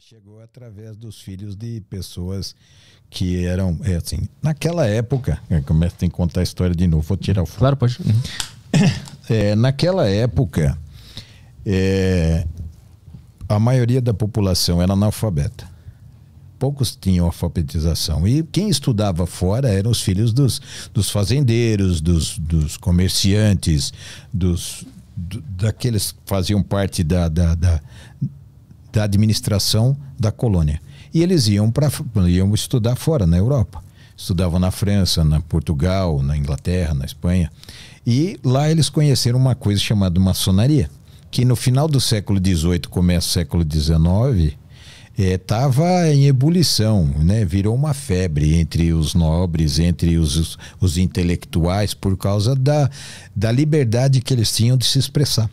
chegou através dos filhos de pessoas que eram, é assim, naquela época, é, começa a contar a história de novo, vou tirar o fogo. Claro, pode. Uhum. É, naquela época, é, a maioria da população era analfabeta. Poucos tinham alfabetização. E quem estudava fora eram os filhos dos, dos fazendeiros, dos, dos comerciantes, dos, do, daqueles que faziam parte da, da, da da administração da colônia. E eles iam, para iam estudar fora, na Europa. Estudavam na França, na Portugal, na Inglaterra, na Espanha. E lá eles conheceram uma coisa chamada maçonaria, que no final do século XVIII, começo do século XIX, estava é, em ebulição, né? virou uma febre entre os nobres, entre os, os, os intelectuais, por causa da, da liberdade que eles tinham de se expressar.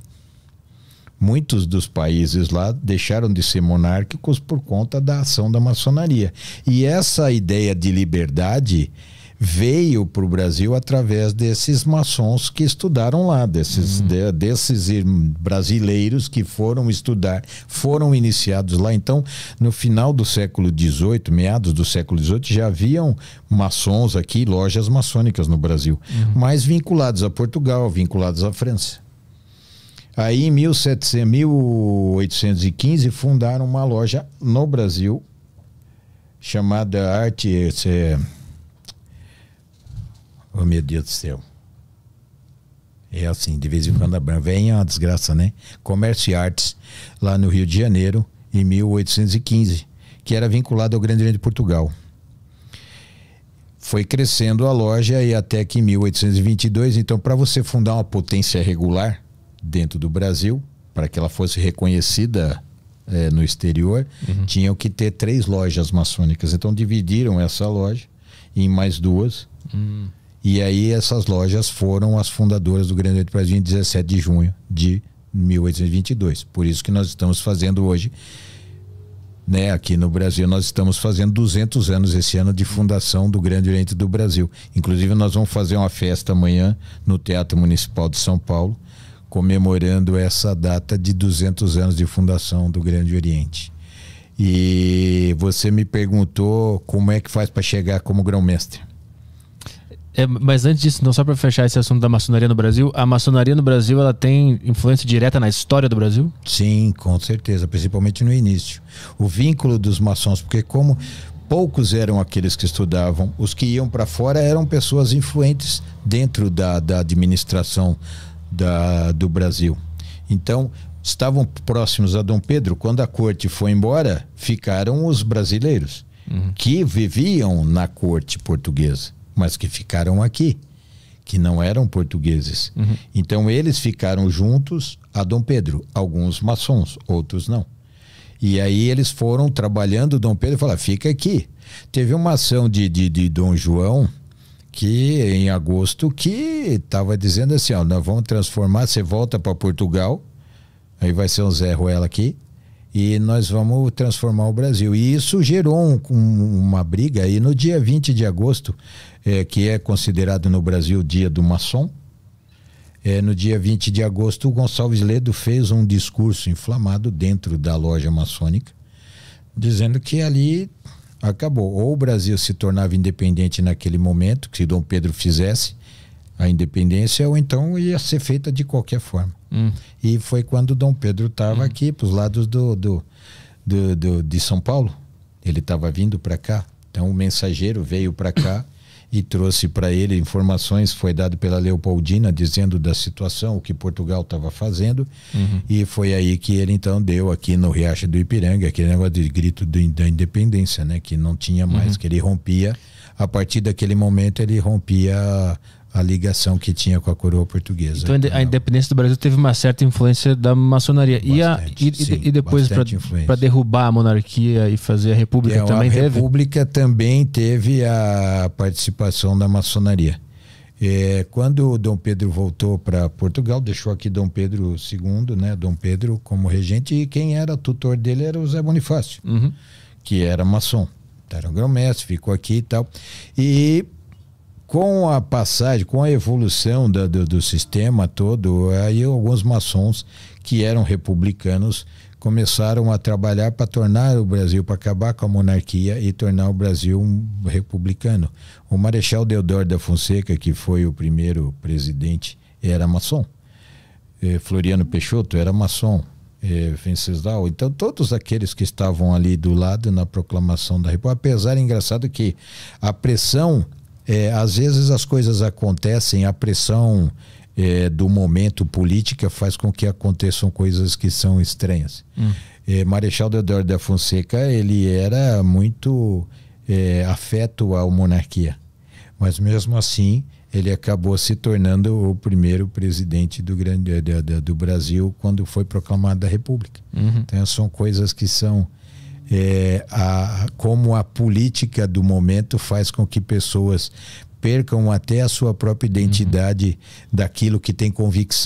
Muitos dos países lá deixaram de ser monárquicos por conta da ação da maçonaria. E essa ideia de liberdade veio para o Brasil através desses maçons que estudaram lá, desses, uhum. de, desses brasileiros que foram estudar, foram iniciados lá. Então, no final do século XVIII, meados do século XVIII, já haviam maçons aqui, lojas maçônicas no Brasil, uhum. mas vinculados a Portugal, vinculados à França. Aí em 1700, 1815 fundaram uma loja no Brasil chamada Arte. Esse, é, oh meu Deus do céu. É assim, de vez em quando vem é a desgraça, né? Comércio e Artes, lá no Rio de Janeiro, em 1815, que era vinculado ao Grande reino de Portugal. Foi crescendo a loja e até que em 1822, então para você fundar uma potência regular, dentro do Brasil, para que ela fosse reconhecida é, no exterior, uhum. tinham que ter três lojas maçônicas. Então dividiram essa loja em mais duas. Uhum. E aí essas lojas foram as fundadoras do Grande do Brasil em 17 de junho de 1822. Por isso que nós estamos fazendo hoje, né, aqui no Brasil, nós estamos fazendo 200 anos esse ano de fundação do Grande Oriente do Brasil. Inclusive nós vamos fazer uma festa amanhã no Teatro Municipal de São Paulo comemorando essa data de 200 anos de fundação do Grande Oriente. E você me perguntou como é que faz para chegar como grão-mestre. É, mas antes disso, não só para fechar esse assunto da maçonaria no Brasil, a maçonaria no Brasil ela tem influência direta na história do Brasil? Sim, com certeza, principalmente no início. O vínculo dos maçons, porque como poucos eram aqueles que estudavam, os que iam para fora eram pessoas influentes dentro da, da administração da, do Brasil. Então, estavam próximos a Dom Pedro, quando a corte foi embora, ficaram os brasileiros, uhum. que viviam na corte portuguesa, mas que ficaram aqui, que não eram portugueses. Uhum. Então, eles ficaram juntos a Dom Pedro, alguns maçons, outros não. E aí eles foram trabalhando, Dom Pedro falou, ah, fica aqui. Teve uma ação de, de, de Dom João, aqui em agosto que estava dizendo assim, ó, nós vamos transformar, você volta para Portugal, aí vai ser um Zé Ruela aqui, e nós vamos transformar o Brasil. E isso gerou um, uma briga, e no dia 20 de agosto, é, que é considerado no Brasil o dia do maçom, é, no dia 20 de agosto, o Gonçalves Ledo fez um discurso inflamado dentro da loja maçônica, dizendo que ali acabou. Ou o Brasil se tornava independente naquele momento, que Dom Pedro fizesse a independência, ou então ia ser feita de qualquer forma. Hum. E foi quando Dom Pedro estava hum. aqui, para os lados do, do, do, do, de São Paulo. Ele estava vindo para cá. Então o mensageiro veio para cá e trouxe para ele informações, foi dado pela Leopoldina, dizendo da situação, o que Portugal estava fazendo, uhum. e foi aí que ele então deu aqui no Riacho do Ipiranga, aquele negócio de grito do, da independência, né, que não tinha mais, uhum. que ele rompia, a partir daquele momento ele rompia a ligação que tinha com a coroa portuguesa. Então, então a independência do Brasil teve uma certa influência da maçonaria. Bastante, e, a, e, sim, e depois, para derrubar a monarquia e fazer a república, é, também a teve? A república também teve a participação da maçonaria. É, quando Dom Pedro voltou para Portugal, deixou aqui Dom Pedro II, né? Dom Pedro como regente, e quem era tutor dele era o Zé Bonifácio, uhum. que era maçom, então, era grão-mestre, ficou aqui e tal. E com a passagem, com a evolução da, do, do, sistema todo, aí alguns maçons que eram republicanos começaram a trabalhar para tornar o Brasil, para acabar com a monarquia e tornar o Brasil um republicano. O Marechal Deodoro da Fonseca, que foi o primeiro presidente, era maçom. Eh, Floriano Peixoto era maçom. Eh, Venceslau, então todos aqueles que estavam ali do lado na proclamação da República, apesar engraçado que a pressão é, às vezes as coisas acontecem, a pressão é, do momento política faz com que aconteçam coisas que são estranhas. Hum. É, Marechal Deodoro da Fonseca ele era muito é, afeto à monarquia, mas mesmo assim ele acabou se tornando o primeiro presidente do, grande, do Brasil quando foi proclamada a República. Uhum. Então são coisas que são é, a, como a política do momento faz com que pessoas percam até a sua própria identidade uhum. daquilo que tem convicção.